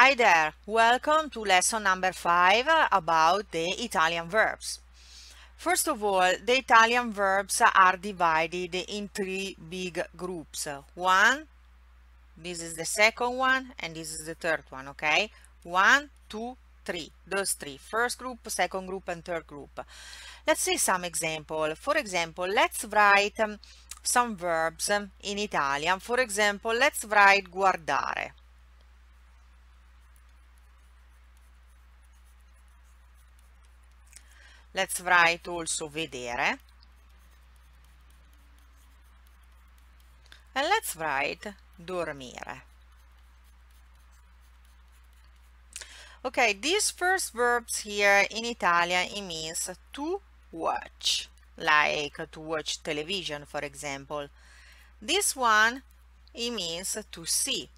Hi there, welcome to lesson number 5 about the Italian verbs. First of all, the Italian verbs are divided in three big groups. One, this is the second one, and this is the third one, okay? One, two, three, those three. First group, second group, and third group. Let's see some example. For example, let's write um, some verbs um, in Italian. For example, let's write guardare. Let's write also vedere. And let's write dormire. Okay, these first verbs here in Italian, it means to watch, like to watch television, for example. This one, it means to see.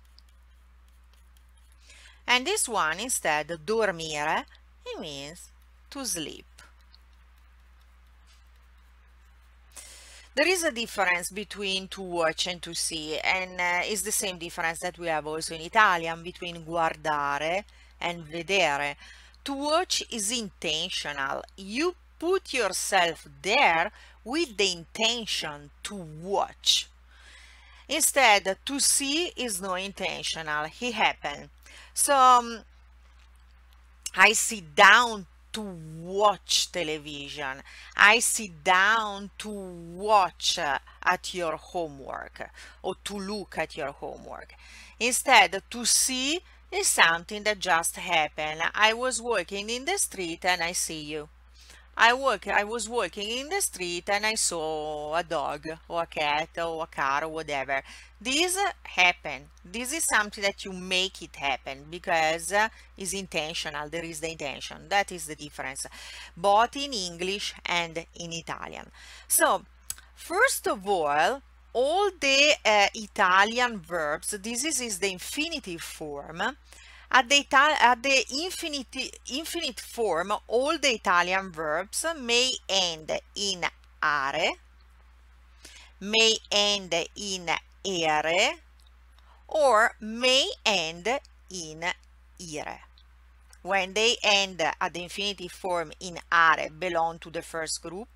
And this one instead, dormire, it means to sleep. There is a difference between to watch and to see and uh, it's the same difference that we have also in Italian between guardare and vedere. To watch is intentional. You put yourself there with the intention to watch. Instead, to see is no intentional. He happened. So um, I sit down to watch television. I sit down to watch uh, at your homework or to look at your homework. Instead, to see is something that just happened. I was walking in the street and I see you. I work I was walking in the street and I saw a dog or a cat or a car or whatever. This happened. This is something that you make it happen because uh, it's intentional. There is the intention. That is the difference both in English and in Italian. So first of all, all the uh, Italian verbs, this is, is the infinitive form at the, Itali at the infinite, infinite form, all the Italian verbs may end in are, may end in ere, or may end in ire. When they end at the infinitive form in are belong to the first group,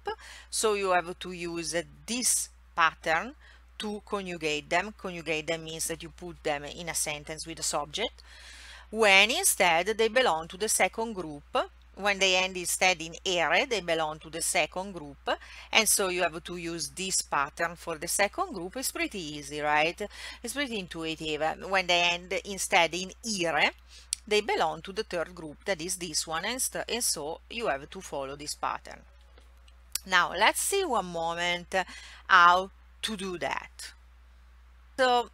so you have to use this pattern to conjugate them. Conjugate them means that you put them in a sentence with a subject when instead they belong to the second group. When they end instead in ere, they belong to the second group, and so you have to use this pattern for the second group. It's pretty easy, right? It's pretty intuitive. When they end instead in ire, they belong to the third group, that is this one, and, and so you have to follow this pattern. Now, let's see one moment how to do that. So,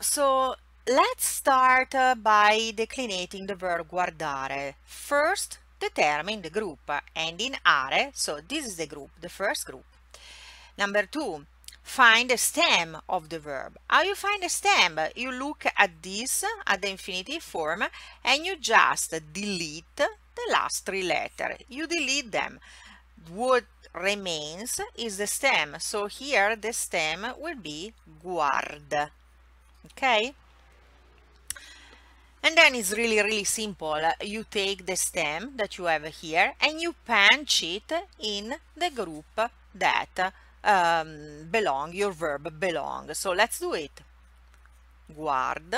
so Let's start uh, by declinating the verb guardare. First, determine the group and in are, so this is the group, the first group. Number two, find the stem of the verb. How you find the stem? You look at this, at the infinitive form, and you just delete the last three letters. You delete them. What remains is the stem. So here the stem will be guard. Okay? And then it's really, really simple. You take the stem that you have here and you punch it in the group that um, belong, your verb belong. So let's do it. Guard.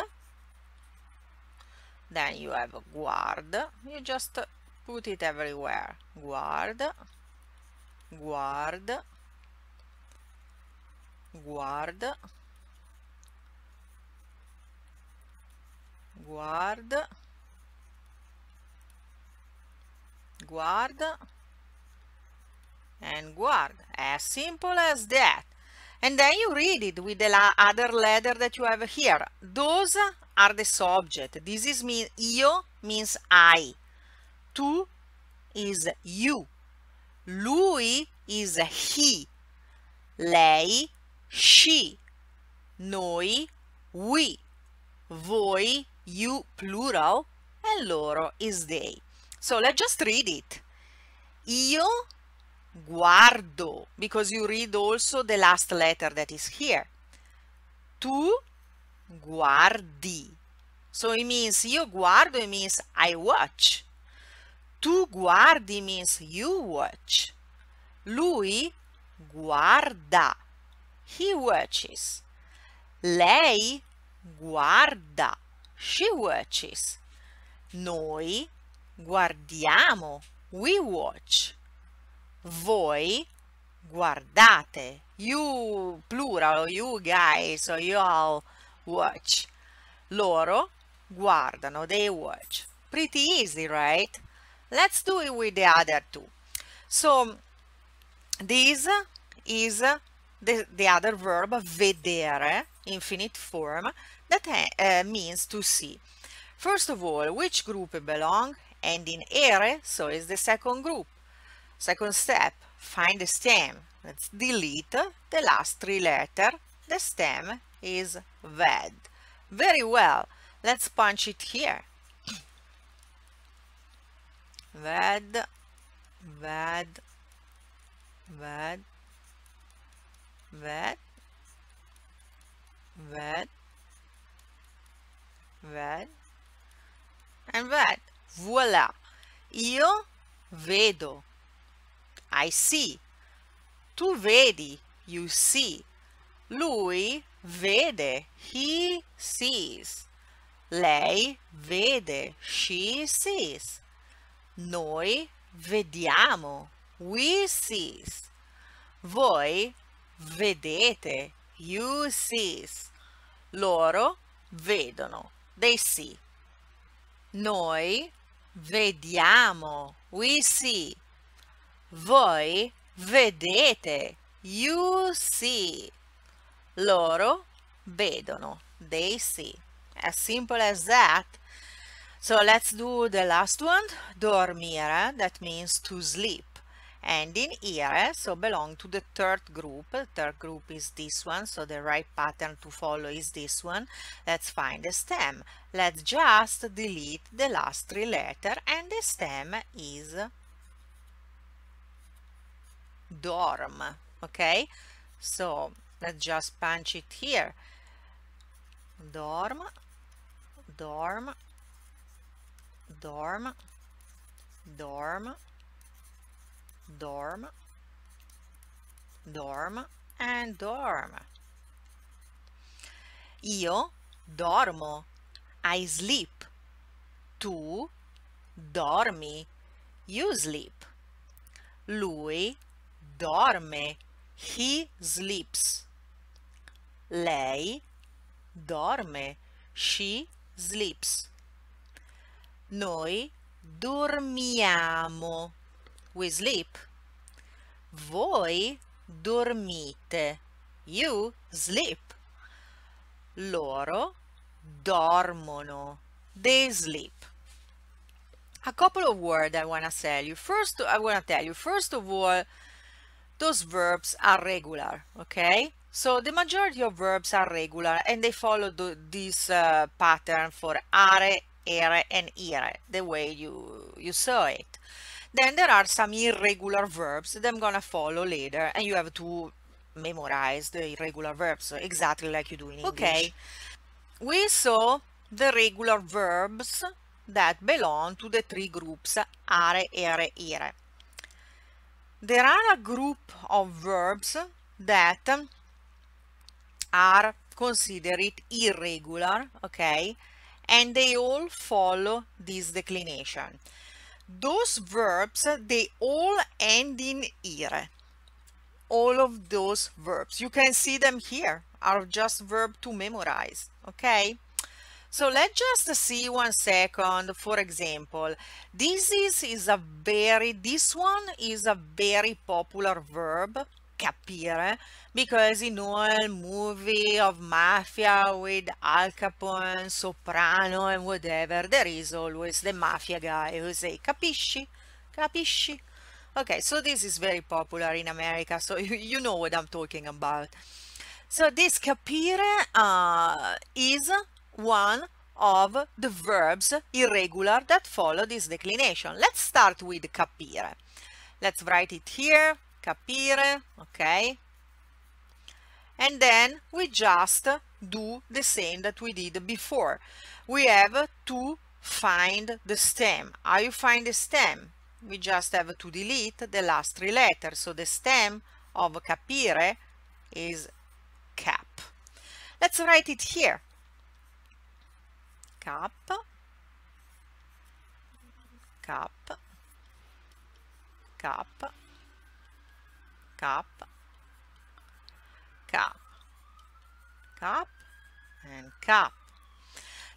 Then you have guard. You just put it everywhere. Guard. Guard. Guard. guarda guarda and guarda as simple as that and then you read it with the other letter that you have here those are the subject this is mean io means i tu is you lui is he lei she noi we voi you plural and loro is they. So let's just read it. Io guardo because you read also the last letter that is here. Tu guardi. So it means io guardo it means I watch. Tu guardi means you watch. Lui guarda. He watches. Lei guarda. She watches. Noi guardiamo. We watch. Voi guardate. You plural, you guys, or you all watch. Loro guardano, they watch. Pretty easy, right? Let's do it with the other two. So, this is the, the other verb, vedere, infinite form that uh, eh, means to see. First of all, which group belong and in ere, so is the second group. Second step, find the stem. Let's delete the last three letter. The stem is ved. Very well. Let's punch it here. ved, ved, ved, ved, ved, red and red. Voilà. Io vedo. I see. Tu vedi. You see. Lui vede. He sees. Lei vede. She sees. Noi vediamo. We sees. Voi vedete. You sees. Loro vedono they see. Noi vediamo, we see. Voi vedete, you see. Loro vedono, they see. As simple as that. So let's do the last one, dormire, that means to sleep. and in here so belong to the third group the third group is this one so the right pattern to follow is this one let's find the stem let's just delete the last three letters, and the stem is dorm okay so let's just punch it here dorm dorm dorm dorm dorm, dorm and dorm. Io dormo. I sleep. Tu dormi. You sleep. Lui dorme. He sleeps. Lei dorme. She sleeps. Noi dormiamo. we sleep. Voi dormite. You sleep. Loro dormono. They sleep. A couple of words I want to tell you. First, I want to tell you, first of all, those verbs are regular, okay? So the majority of verbs are regular and they follow the, this uh, pattern for are, ere, and ire, the way you, you saw it. Then there are some irregular verbs that I'm gonna follow later and you have to memorize the irregular verbs exactly like you do in English. Okay, we saw the regular verbs that belong to the three groups are, ere, ire. There are a group of verbs that are considered irregular, okay? And they all follow this declination those verbs, they all end in ire. All of those verbs. You can see them here are just verb to memorize, okay? So let's just see one second, for example, this is, is a very, this one is a very popular verb capire because in all movie of mafia with Al Capone, Soprano and whatever, there is always the mafia guy who say capisci, capisci. Okay, so this is very popular in America, so you, know what I'm talking about. So this capire uh, is one of the verbs irregular that follow this declination. Let's start with capire. Let's write it here capire, ok? And then we just do the same that we did before. We have to find the stem. How you find the stem? We just have to delete the last three letters. So the stem of capire is cap. Let's write it here. Cap, cap, cap, cup, cup, cup, and cup.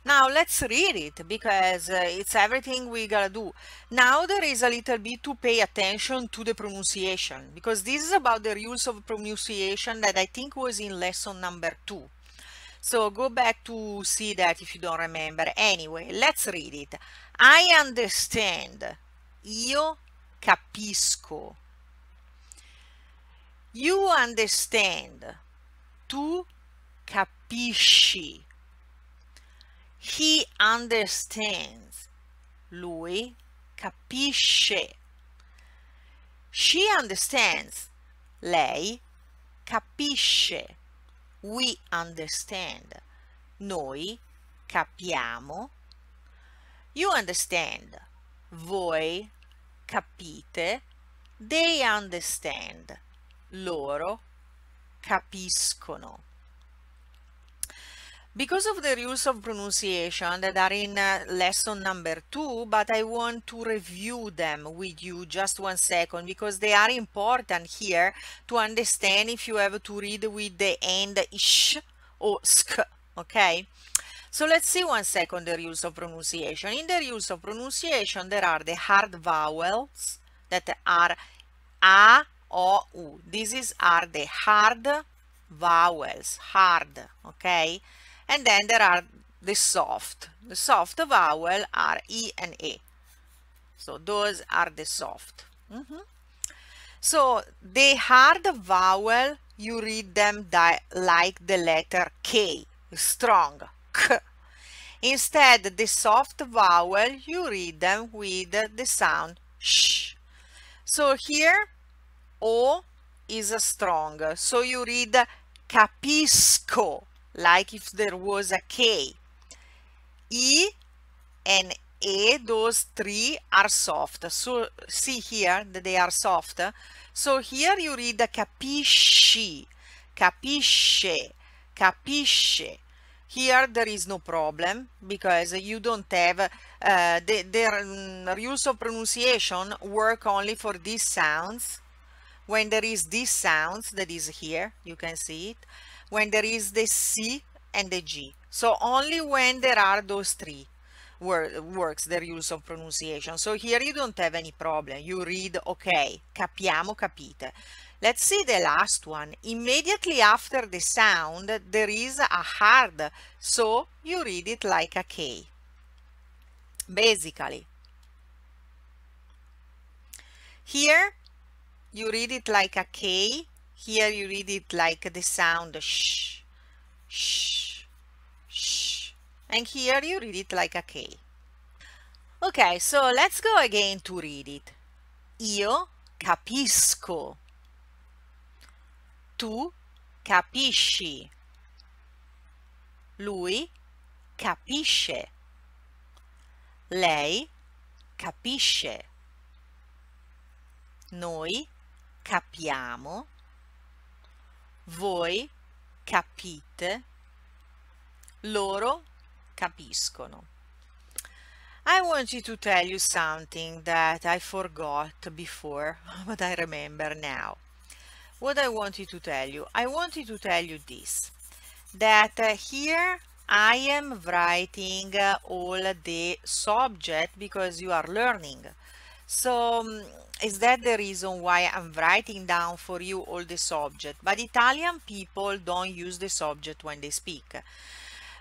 Now let's read it because uh, it's everything we gotta do. Now there is a little bit to pay attention to the pronunciation because this is about the rules of pronunciation that I think was in lesson number two. So go back to see that if you don't remember. Anyway, let's read it. I understand. Io capisco. You understand. Tu capisci. He understands. Lui capisce. She understands. Lei capisce. We understand. Noi capiamo. You understand. Voi capite. They understand. loro capiscono. Because of the rules of pronunciation that are in uh, lesson number two, but I want to review them with you just one second because they are important here to understand if you have to read with the end ish or sk, okay? So let's see one second the rules of pronunciation. In the rules of pronunciation, there are the hard vowels that are a, O, U. These are the hard vowels, hard, okay? And then there are the soft. The soft vowel are E and A. So those are the soft. Mm -hmm. So the hard vowel, you read them like the letter K, strong, K. Instead, the soft vowel, you read them with the sound sh. So here, O is strong. So you read capisco, like if there was a K. E and E, those three are soft. So see here that they are soft. So here you read capisci, capisce, capisce. Here there is no problem because you don't have uh, the, the um, rules of pronunciation work only for these sounds when there is these sounds that is here, you can see it. When there is the C and the G. So only when there are those three word, works the rules of pronunciation. So here you don't have any problem. You read, okay, capiamo, capite. Let's see the last one. Immediately after the sound, there is a hard, so you read it like a K. Basically. Here, you read it like a K. Here you read it like the sound sh, sh, sh. And here you read it like a K. Okay, so let's go again to read it. Io capisco. Tu capisci. Lui capisce. Lei capisce. Noi capiamo, voi capite, loro capiscono. I want you to tell you something that I forgot before, but I remember now. What I wanted to tell you? I wanted to tell you this, that uh, here I am writing uh, all the subject because you are learning. So um, is that the reason why I'm writing down for you all the subject? But Italian people don't use the subject when they speak.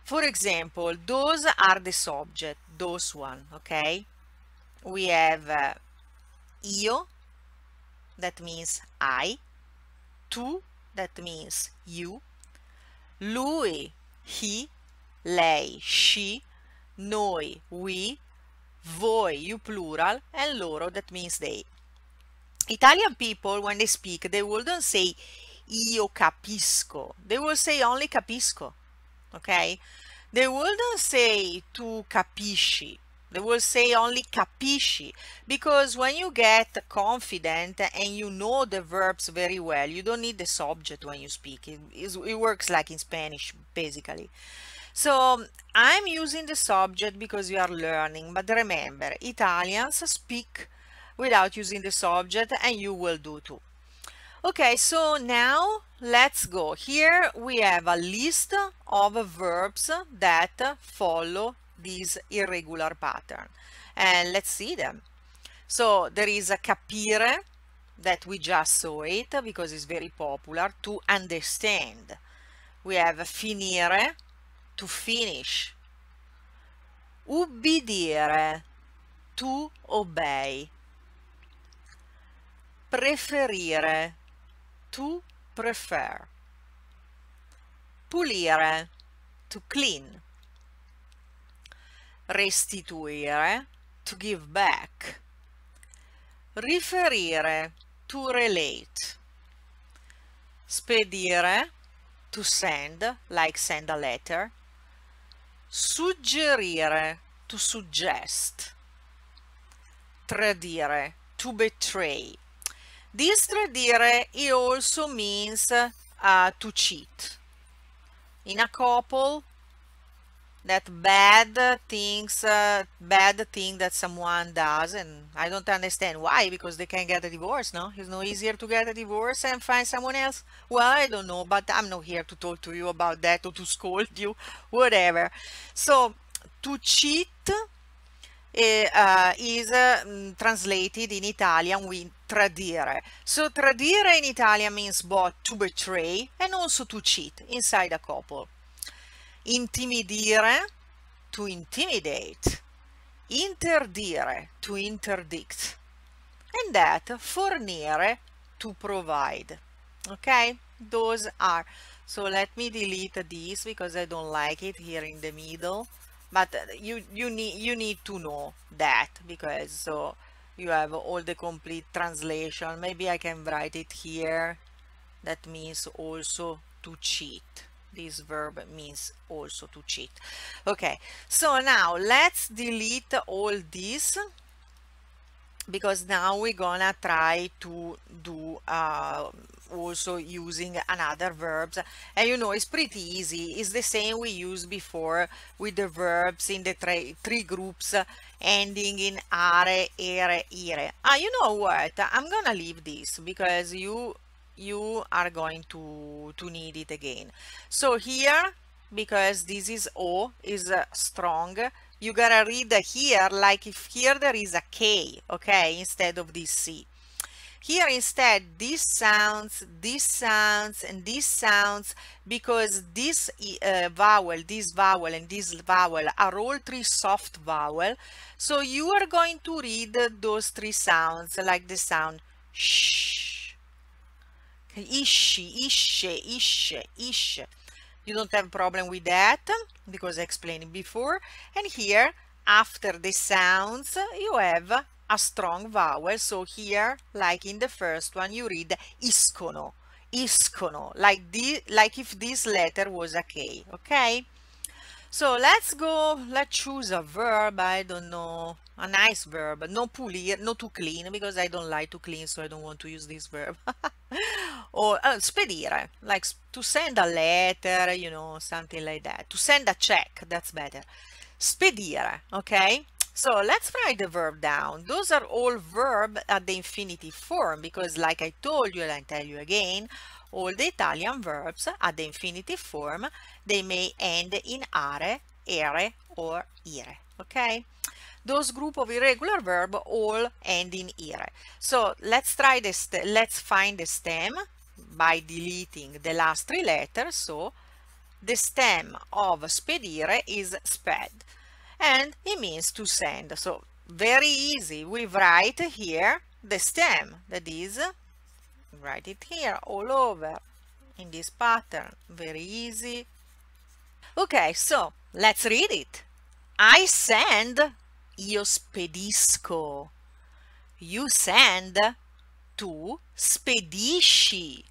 For example, those are the subject, those one, okay? We have uh, io, that means I, tu, that means you, lui, he, lei, she, noi, we, voi, you plural, and loro, that means they. Italian people, when they speak, they wouldn't say io capisco. They will say only capisco, okay? They wouldn't say tu capisci. They will say only capisci because when you get confident and you know the verbs very well, you don't need the subject when you speak. It, it works like in Spanish, basically. So I'm using the subject because you are learning, but remember, Italians speak without using this object and you will do too. Okay, so now let's go. Here we have a list of verbs that follow this irregular pattern and let's see them. So there is a capire that we just saw it because it's very popular to understand. We have finire to finish. Ubbidire to obey preferire to prefer pulire to clean restituire to give back riferire to relate spedire to send like send a letter suggerire to suggest tradire to betray this tradire, it also means uh, to cheat. In a couple, that bad things, uh, bad thing that someone does, and I don't understand why, because they can get a divorce, no? It's no easier to get a divorce and find someone else. Well, I don't know, but I'm not here to talk to you about that or to scold you, whatever. So, to cheat eh, uh, is uh, translated in Italian with tradire. So tradire in Italian means both to betray and also to cheat inside a couple. Intimidire, to intimidate. Interdire, to interdict. And that, fornire, to provide. Okay, those are. So let me delete this because I don't like it here in the middle. But uh, you, you, need, you need to know that because so you have all the complete translation maybe I can write it here that means also to cheat this verb means also to cheat okay so now let's delete all this because now we're gonna try to do uh, also using another verbs and you know it's pretty easy it's the same we used before with the verbs in the three groups ending in are, ere, ire. Ah, you know what? I'm gonna leave this because you you are going to to need it again. So here, because this is O, is uh, strong, you gotta read here like if here there is a K, okay, instead of this C. Here instead, these sounds, these sounds, and these sounds, because this uh, vowel, this vowel, and this vowel are all three soft vowel. So you are going to read those three sounds, like the sound sh, ishi, ishe, ishe, ishe. You don't have problem with that, because I explained before. And here, after the sounds, you have a strong vowel. So here, like in the first one, you read iscono, iscono, like, the, like if this letter was a K, okay? So let's go, let's choose a verb, I don't know, a nice verb, no pulir, no to clean, because I don't like to clean, so I don't want to use this verb. or uh, spedire, like to send a letter, you know, something like that. To send a check, that's better. Spedire, okay? So let's write the verb down. Those are all verb at the infinitive form because like I told you and I tell you again, all the Italian verbs at the infinitive form, they may end in are, ere, or ire, okay? Those group of irregular verb all end in ire. So let's try this, let's find the stem by deleting the last three letters. So the stem of spedire is sped and it means to send. So very easy. We write here the stem that is, write it here all over in this pattern. Very easy. Okay, so let's read it. I send, io spedisco. You send, tu spedisci.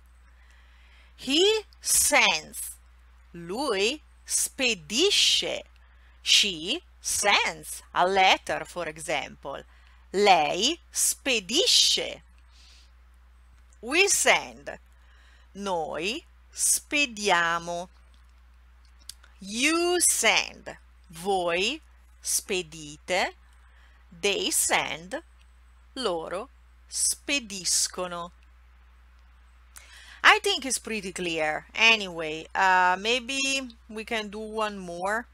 He sends, lui spedisce. She sends a letter, for example. Lei spedisce. We send. Noi spediamo. You send. Voi spedite. They send. Loro spediscono. I think it's pretty clear. Anyway, uh, maybe we can do one more.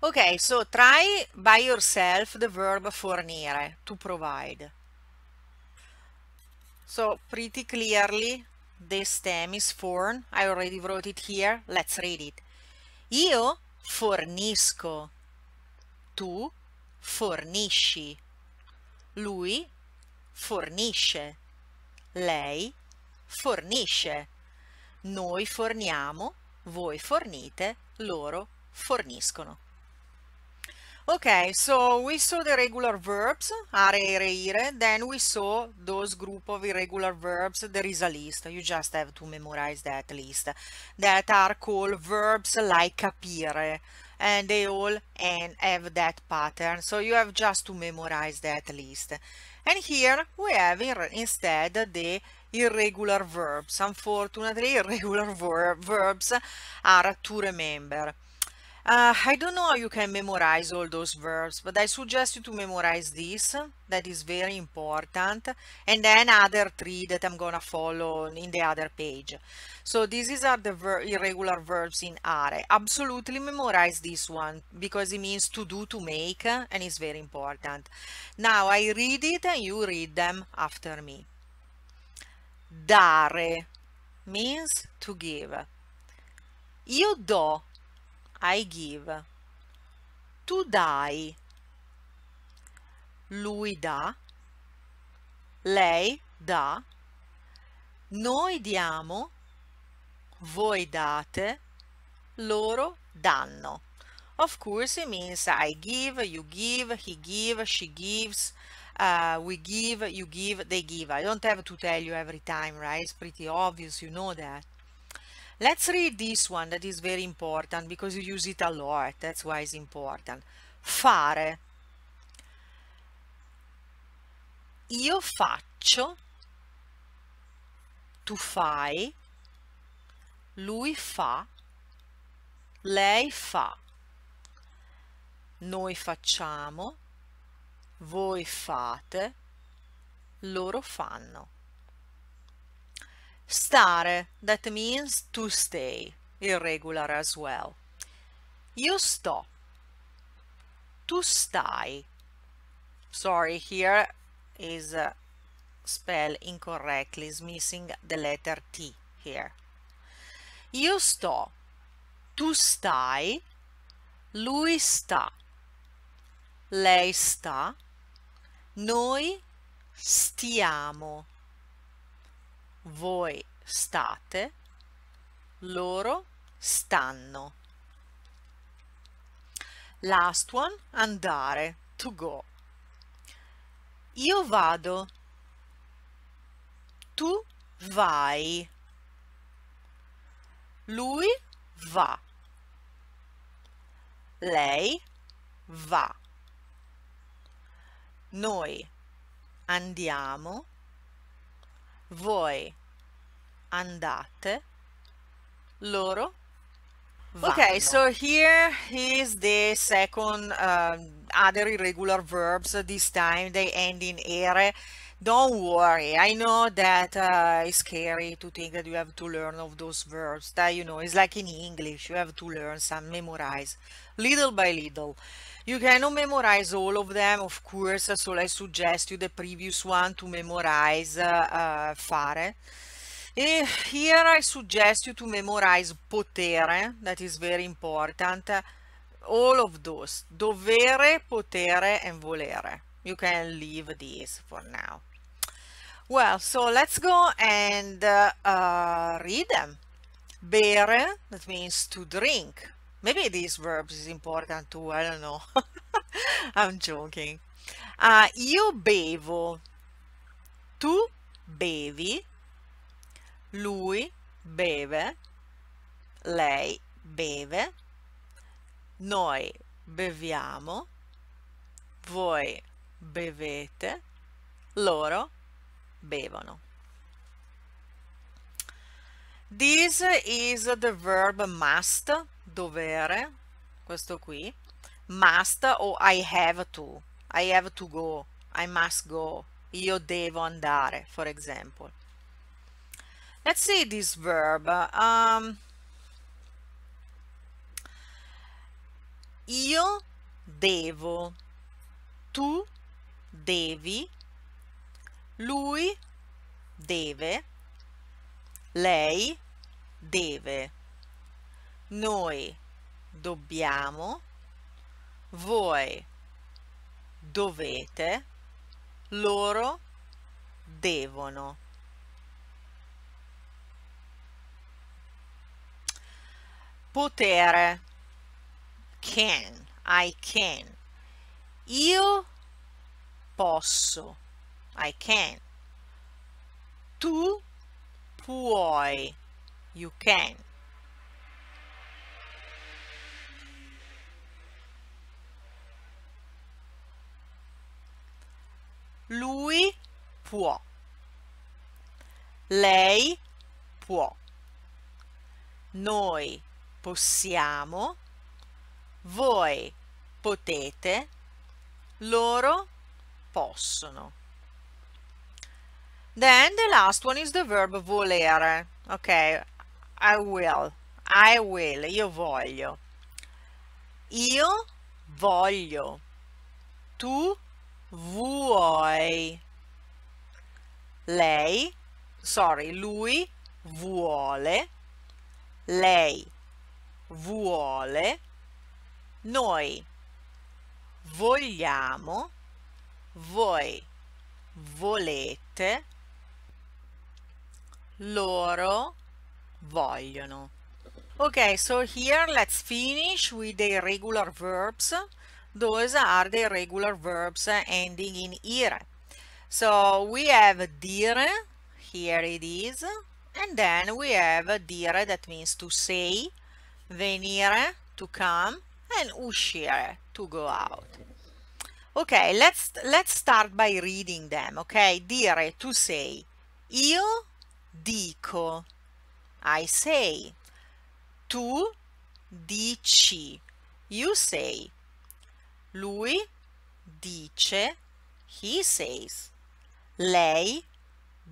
Ok, so try by yourself the verb fornire, to provide. So pretty clearly the stem is forn. I already wrote it here. Let's read it. Io fornisco. Tu fornisci. Lui fornisce. Lei fornisce. Noi forniamo, voi fornite, loro forniscono. Okay, so we saw the regular verbs, are, ere, ire. Then we saw those group of irregular verbs. There is a list. You just have to memorize that list. That are called verbs like capire. And they all and have that pattern. So you have just to memorize that list. And here we have instead the irregular verbs. Unfortunately, irregular ver verbs are to remember. Uh, I don't know how you can memorize all those verbs, but I suggest you to memorize this. That is very important. And then other three that I'm going to follow in the other page. So these are the ver irregular verbs in are. Absolutely memorize this one because it means to do, to make, and it's very important. Now I read it and you read them after me. Dare means to give. Io do I give. Tu dai. Lui dà. Lei dà. Noi diamo. Voi date. Loro danno. Of course it means I give, you give, he gives, she gives, uh, we give, you give, they give. I don't have to tell you every time, right? It's pretty obvious, you know that. Let's read this one that is very important because you use it a lot. That's why it's important. Fare. Io faccio. Tu fai. Lui fa. Lei fa. Noi facciamo. Voi fate. Loro fanno. Stare, that means to stay, irregular as well. Io sto. Tu stai. Sorry, here is uh, spelled incorrectly, is missing the letter T here. Io sto. Tu stai. Lui sta. Lei sta. Noi stiamo. voi state, loro stanno. Last one, andare, to go. Io vado, tu vai, lui va, lei va, noi andiamo, voi andate, loro vanno. Okay, so here is the second uh, other irregular verbs. This time they end in ere. Don't worry, I know that uh, it's scary to think that you have to learn of those verbs. That, you know, it's like in English, you have to learn some, memorize, little by little. You cannot memorize all of them, of course, so I suggest you the previous one to memorize uh, fare. here I suggest you to memorize potere, that is very important. All of those, dovere, potere and volere. You can leave these for now. Well, so let's go and uh, uh, read them. Bere, that means to drink. Maybe this verb is important too, I don't know. I'm joking. Uh, io bevo, tu bevi, lui beve, lei beve, noi beviamo, voi bevete, loro bevono. This is the verb must dovere, questo qui, must o I have to, I have to go, I must go, io devo andare, for example. Let's see this verb. Um, io devo, tu devi, lui deve, lei deve. Noi dobbiamo, voi dovete, loro devono. Potere. Can. I can. Io posso. I can. Tu puoi. You can. Lui può. Lei può. Noi possiamo. Voi potete. Loro possono. Then the last one is the verb volere. Ok, I will. I will. Io voglio. Io voglio. Tu voglio, vuoi. Lei, sorry, lui vuole, lei vuole, noi vogliamo, voi volete, loro vogliono. Ok, so here let's finish with the irregular verbs. Those are the regular verbs ending in ire. So we have dire, here it is, and then we have dire that means to say, venire, to come, and uscire, to go out. Okay, let's, let's start by reading them, okay? Dire, to say. Io dico, I say. Tu dici, you say. Lui dice, he says. Lei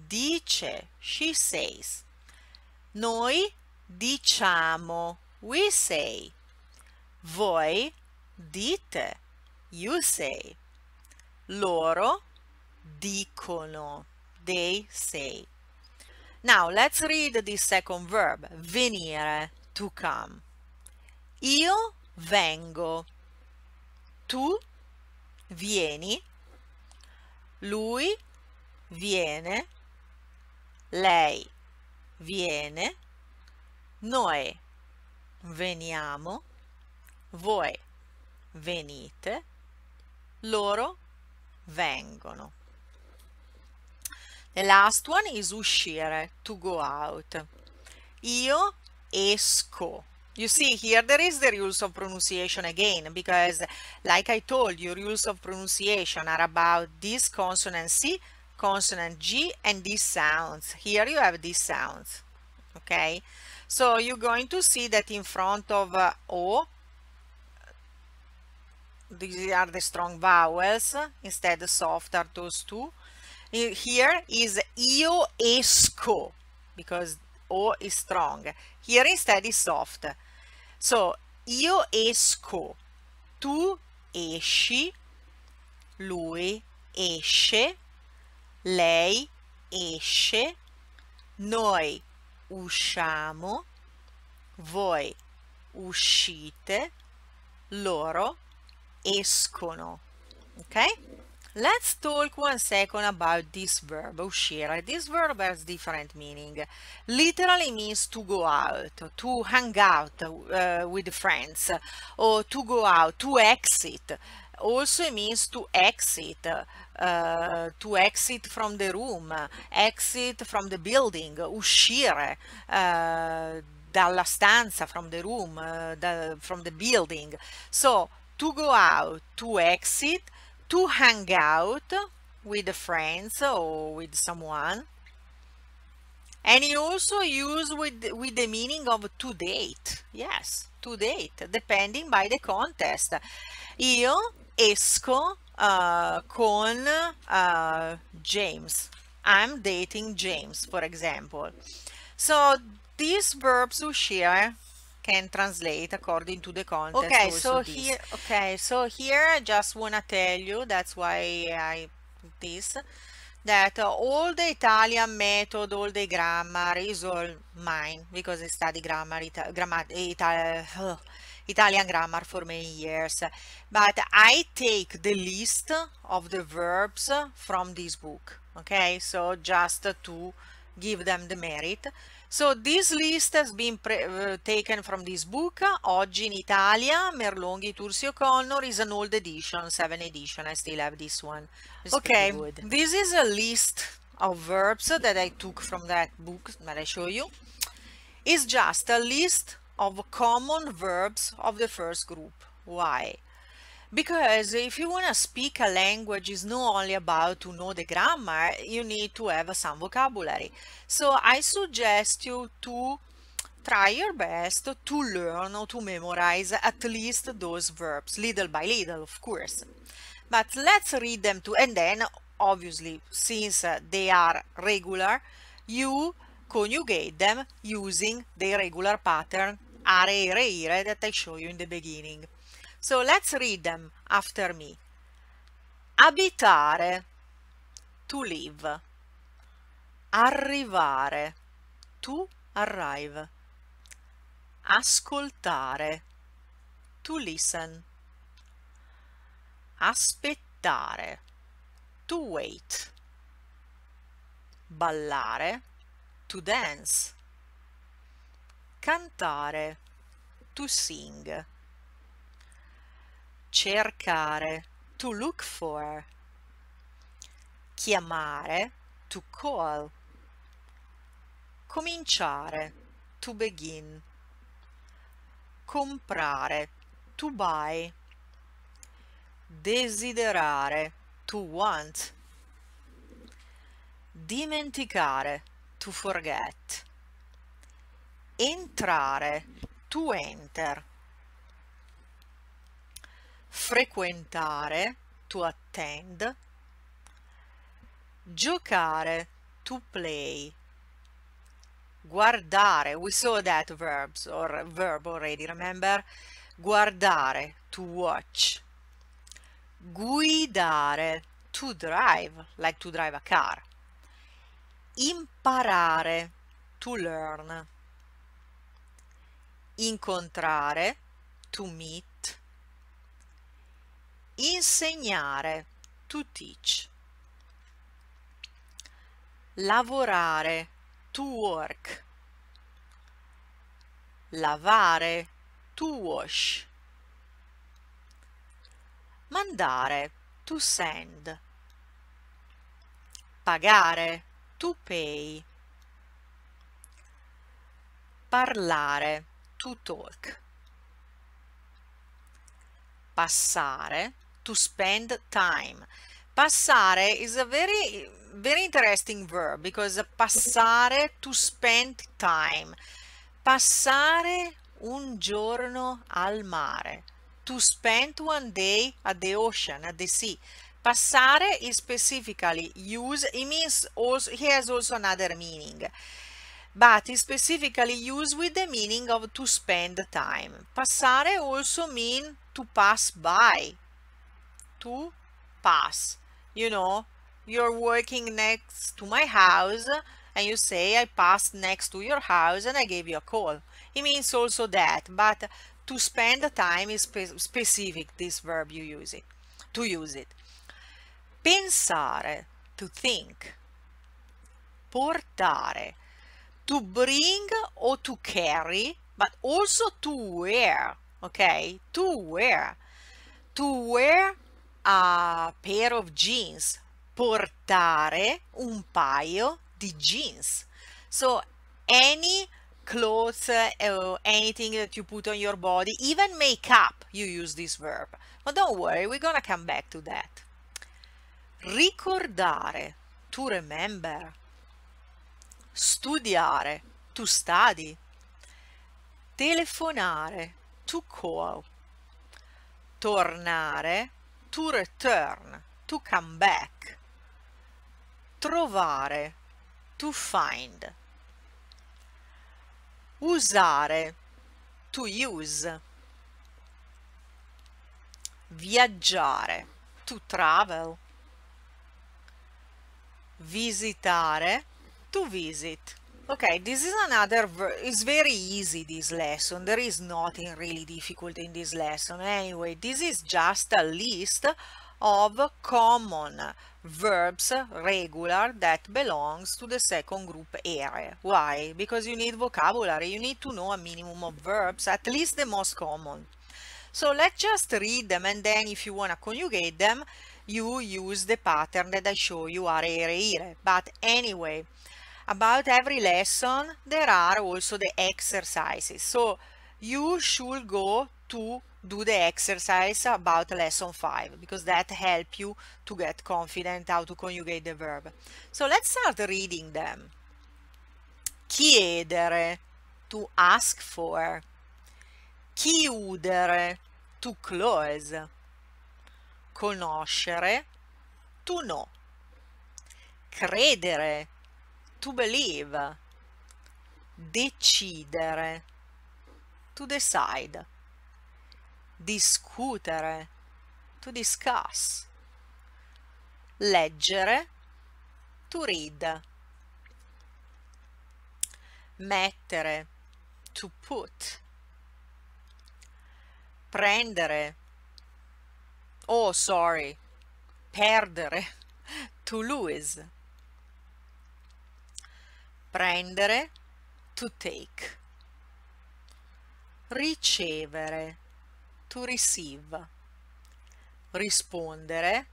dice, she says. Noi diciamo, we say. Voi dite, you say. Loro dicono, they say. Now let's read the second verb, venire, to come. Io vengo tu vieni, lui viene, lei viene, noi veniamo, voi venite, loro vengono. The last one is uscire, to go out. Io esco, You see here there is the rules of pronunciation again because like I told you rules of pronunciation are about this consonant C, consonant G and these sounds. Here you have these sounds, okay? So you're going to see that in front of uh, O, these are the strong vowels, instead soft are those two. Here is io esco because O is strong. Here instead is soft. So, io esco, tu esci, lui esce, lei esce, noi usciamo, voi uscite, loro escono. Ok? Let's talk one second about this verb, uscire. This verb has different meaning. Literally means to go out, to hang out uh, with friends, or to go out, to exit. Also means to exit, uh, to exit from the room, exit from the building, uscire. Uh, dalla stanza, from the room, uh, the, from the building. So, to go out, to exit, to hang out with friends or with someone. And you also use with, with the meaning of to date. Yes, to date, depending by the contest. Io esco uh, con uh, James. I'm dating James, for example. So these verbs to share can translate according to the context. Okay, so this. here, okay, so here I just wanna tell you that's why I this that uh, all the Italian method, all the grammar is all mine because I study grammar, Ita grammar uh, Italian grammar for many years. But I take the list of the verbs from this book. Okay, so just to give them the merit. So this list has been uh, taken from this book, Oggi in Italia, Merlonghi, Tursio Connor is an old edition, 7 edition, I still have this one. It's okay, this is a list of verbs that I took from that book that I show you. It's just a list of common verbs of the first group. Why? Because if you want to speak a language, it's not only about to know the grammar, you need to have some vocabulary. So I suggest you to try your best to learn or to memorize at least those verbs, little by little, of course. But let's read them too, and then obviously, since they are regular, you conjugate them using the regular pattern are, are, that I show you in the beginning. So let's read them after me. Abitare, to live. Arrivare, to arrive. Ascoltare, to listen. Aspettare, to wait. Ballare, to dance. Cantare, to sing cercare, to look for, chiamare, to call, cominciare, to begin, comprare, to buy, desiderare, to want, dimenticare, to forget, entrare, to enter frequentare, to attend, giocare, to play, guardare, we saw that verbs or verb already, remember? Guardare, to watch, guidare, to drive, like to drive a car, imparare, to learn, incontrare, to meet, insegnare, to teach, lavorare, to work, lavare, to wash, mandare, to send, pagare, to pay, parlare, to talk, passare, to spend time. Passare is a very, very interesting verb because passare to spend time. Passare un giorno al mare. To spend one day at the ocean, at the sea. Passare is specifically used. It means also, he has also another meaning. But is specifically used with the meaning of to spend time. Passare also mean to pass by, to pass. You know, you're working next to my house and you say I passed next to your house and I gave you a call. It means also that, but to spend the time is spe specific, this verb you use it, to use it. Pensare, to think. Portare, to bring or to carry, but also to wear, okay? To wear. To wear a pair of jeans, portare un paio di jeans. So any clothes or eh, anything that you put on your body, even makeup, you use this verb. But don't worry, we're gonna come back to that. Ricordare, to remember. Studiare, to study. Telefonare, to call. Tornare, to return, to come back, trovare, to find, usare, to use, viaggiare, to travel, visitare, to visit. Okay, this is another, it's very easy this lesson, there is nothing really difficult in this lesson. Anyway, this is just a list of common verbs, regular, that belongs to the second group area. Why? Because you need vocabulary, you need to know a minimum of verbs, at least the most common. So let's just read them and then if you want to conjugate them, you use the pattern that I show you are ere ire. But anyway, about every lesson there are also the exercises so you should go to do the exercise about lesson 5 because that help you to get confident how to conjugate the verb so let's start reading them chiedere to ask for chiudere to close conoscere to know credere to believe, decidere, to decide, discutere, to discuss, leggere, to read, mettere, to put, prendere, oh sorry, perdere, to lose, prendere, to take. Ricevere, to receive. Rispondere,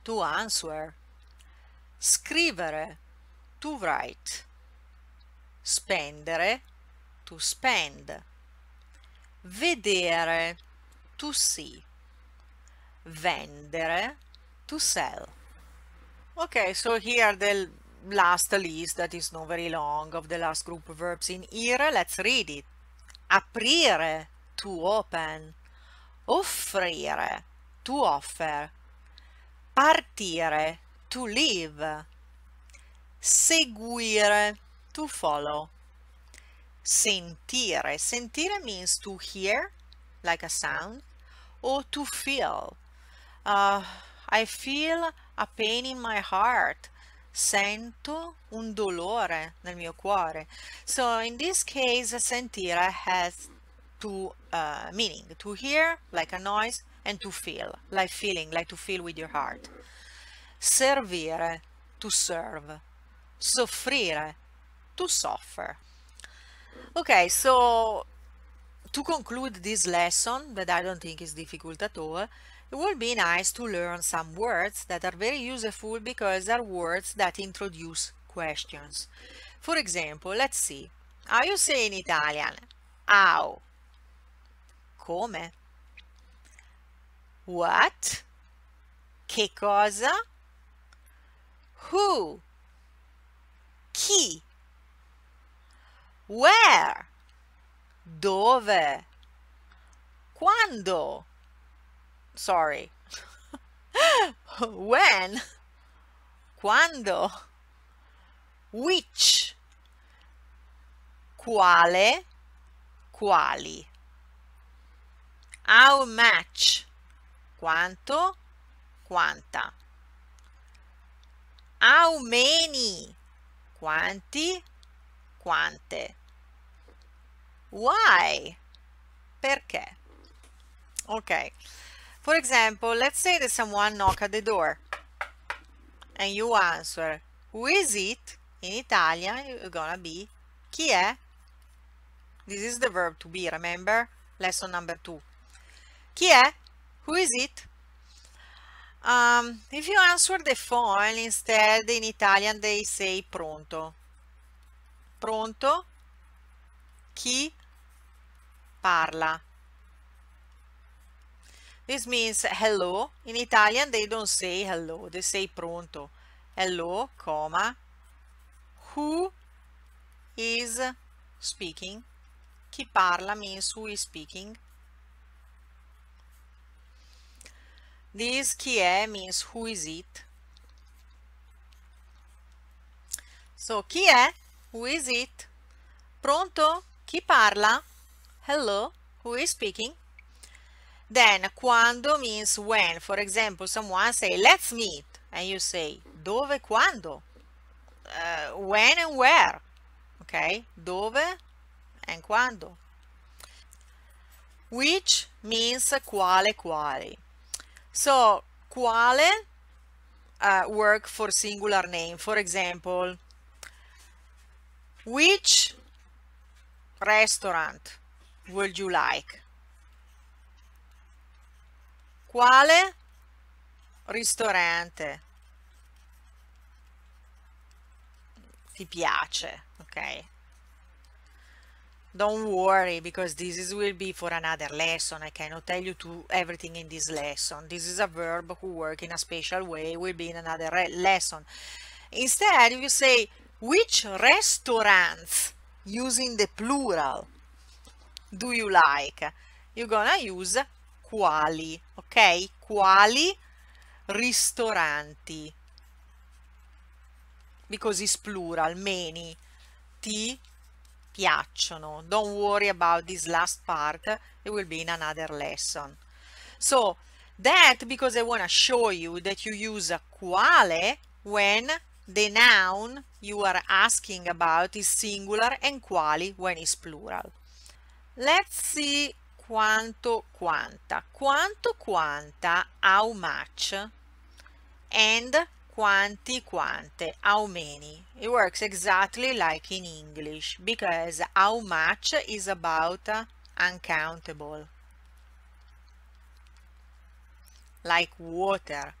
to answer. Scrivere, to write. Spendere, to spend. Vedere, to see. Vendere, to sell. Okay, so here the last list that is not very long of the last group of verbs in here. Let's read it. Aprire, to open. Offrire, to offer. Partire, to leave. Seguire, to follow. Sentire. Sentire means to hear, like a sound, or to feel. Uh, I feel a pain in my heart sento un dolore nel mio cuore. So in this case, sentire has two uh, meaning, to hear like a noise and to feel, like feeling, like to feel with your heart. Servire, to serve. Soffrire, to suffer. Okay, so to conclude this lesson, that I don't think is difficult at all, it would be nice to learn some words that are very useful because they are words that introduce questions. For example, let's see. How you say in Italian? How? Come? What? Che cosa? Who? Chi? Where? Dove? Quando? sorry. when? Quando? Which? Quale? Quali? How much? Quanto? Quanta? How many? Quanti? Quante? Why? Perché? Ok. For example, let's say that someone knock at the door and you answer, who is it? In Italian, you're gonna be chi è? This is the verb to be, remember? Lesson number two. Chi è? Who is it? Um, if you answer the phone, instead in Italian they say pronto. Pronto? Chi parla? This means hello. In Italian, they don't say hello. They say pronto. Hello, comma. Who is speaking? Chi parla means who is speaking. This chi è means who is it. So, chi è? Who is it? Pronto? Chi parla? Hello? Who is speaking? Then quando means when. For example, someone say, let's meet. And you say, dove quando? Uh, when and where. Okay, dove and quando. Which means quale quali. So, quale uh, work for singular name. For example, which restaurant would you like? Quale? Ristorante. Ti piace, ok? Don't worry, because this will be for another lesson. I cannot tell you to everything in this lesson. This is a verb who work in a special way, will be in another lesson. Instead, you say, which restaurants, using the plural, do you like? You're gonna use quali, ok? Quali ristoranti. Because it's plural, many. Ti piacciono. Don't worry about this last part. It will be in another lesson. So, that because I want to show you that you use quale when the noun you are asking about is singular and quali when it's plural. Let's see quanto quanta quanto quanta how much and quanti quante how many it works exactly like in english because how much is about uncountable like water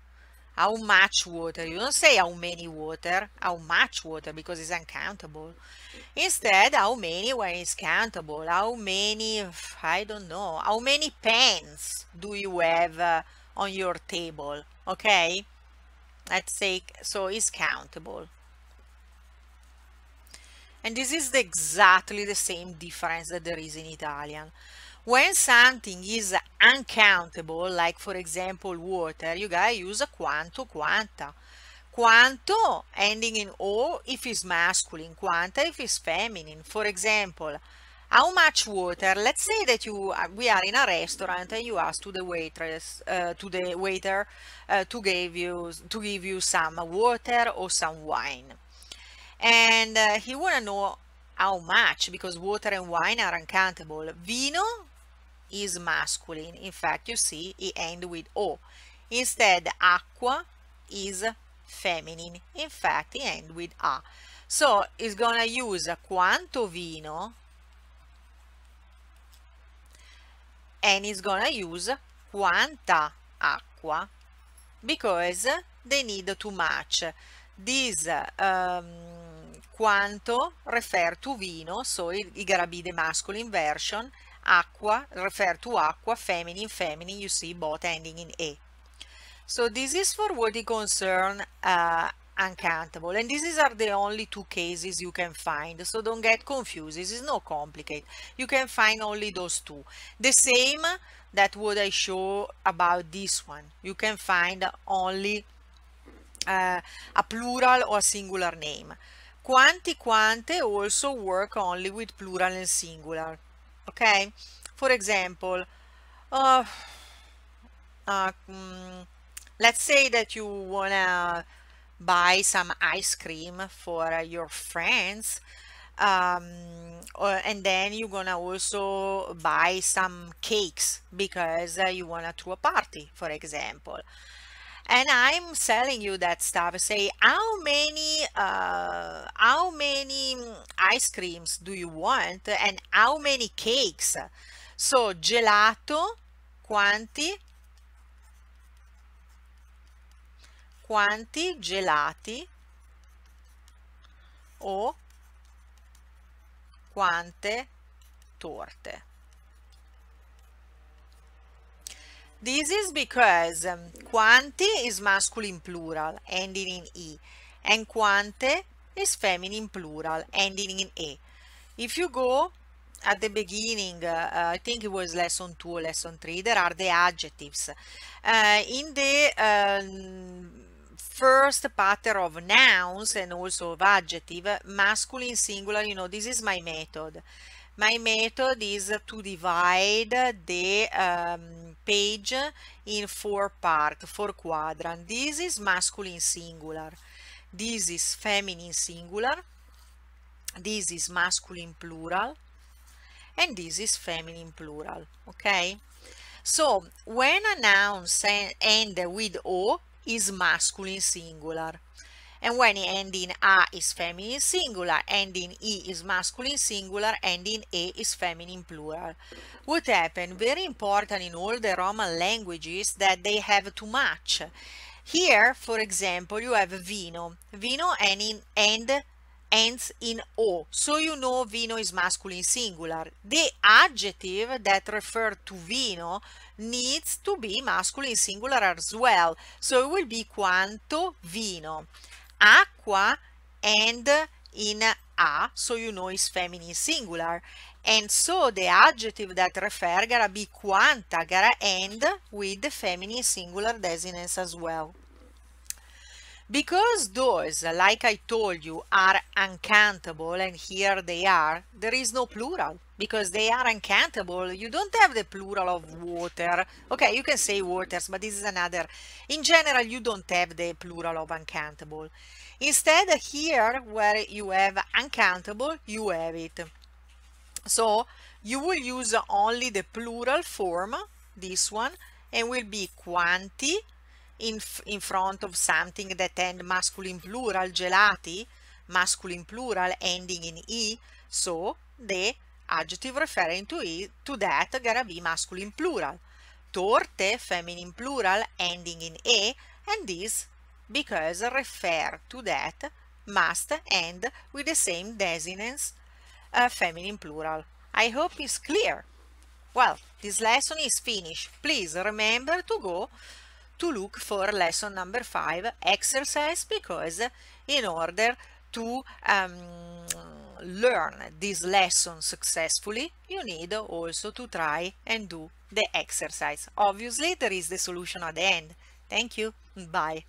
how much water you don't say how many water how much water because it's uncountable Instead, how many when it's countable? How many, I don't know, how many pens do you have uh, on your table? Okay, let's say, so it's countable. And this is the, exactly the same difference that there is in Italian. When something is uncountable, like for example water, you guys use a quanto, quanta quanto ending in o if it's masculine, quanta if it's feminine. For example, how much water? Let's say that you uh, we are in a restaurant and you ask to the waitress, uh, to the waiter, uh, to give you to give you some water or some wine, and uh, he wanna know how much because water and wine are uncountable. Vino is masculine. In fact, you see, it end with o. Instead, acqua is feminine, in fact end with a. So it's gonna use quanto vino and it's gonna use quanta acqua because they need too much. This um, quanto refer to vino, so it, it be the masculine version. Acqua refer to acqua, feminine, feminine, you see both ending in e. So this is for what it concern uh, uncountable. And these are the only two cases you can find. So don't get confused. This is not complicated. You can find only those two. The same that what I show about this one. You can find only uh, a plural or a singular name. Quanti quante also work only with plural and singular. Okay? For example, uh, uh, mm, let's say that you wanna buy some ice cream for your friends um, or, and then you're gonna also buy some cakes because uh, you wanna throw a party for example and I'm selling you that stuff say how many uh, how many ice creams do you want and how many cakes so gelato quanti quanti gelati o quante torte. This is because um, quanti is masculine plural ending in e and quante is feminine plural ending in e. If you go at the beginning, uh, I think it was lesson two or lesson three, there are the adjectives. Uh, in the um, first pattern of nouns and also of adjective, masculine singular, you know, this is my method. My method is to divide the um, page in four part, four quadrant. This is masculine singular. This is feminine singular. This is masculine plural. And this is feminine plural, okay? So when a noun ends with O, is masculine singular. And when ending A is feminine singular, ending E is masculine singular, ending A is feminine plural. What happened? Very important in all the Roman languages that they have to match. Here, for example, you have vino. Vino ending, end ends in O. So you know vino is masculine singular. The adjective that refer to vino needs to be masculine singular as well. So it will be quanto vino. Acqua and in a, so you know is feminine singular. And so the adjective that refer gonna be quanta, gonna end with the feminine singular desinence as well. Because those, like I told you, are uncountable, and here they are, there is no plural because they are uncountable. You don't have the plural of water. Okay, you can say waters, but this is another. In general, you don't have the plural of uncountable. Instead, here, where you have uncountable, you have it. So, you will use only the plural form, this one, and will be quanti, in, in front of something that end masculine plural, gelati, masculine plural ending in e, so the adjective referring to it to that gonna be masculine plural torte feminine plural ending in e and this because refer to that must end with the same desinence uh, feminine plural i hope it's clear well this lesson is finished please remember to go to look for lesson number five exercise because in order to um, learn this lesson successfully, you need also to try and do the exercise. Obviously, there is the solution at the end. Thank you. Bye.